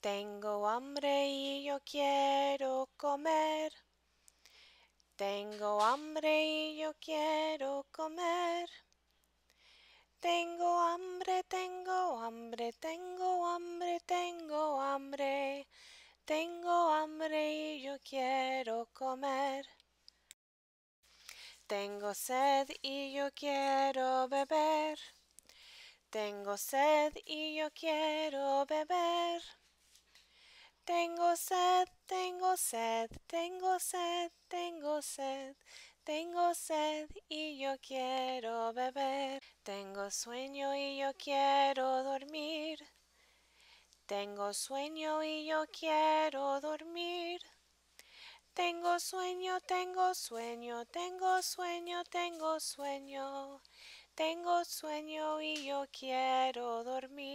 Tengo hambre y yo quiero comer. Tengo hambre y yo quiero comer. Tengo hambre, tengo hambre, tengo hambre, tengo hambre. Tengo hambre y yo quiero comer. Tengo sed y yo quiero beber. Tengo sed y yo quiero beber. Tengo sed, tengo sed, tengo sed, tengo sed, tengo sed y yo quiero beber. Tengo sueño y yo quiero dormir. Tengo sueño y yo quiero dormir. Tengo sueño, tengo sueño, tengo sueño, tengo sueño. Tengo sueño y yo quiero dormir.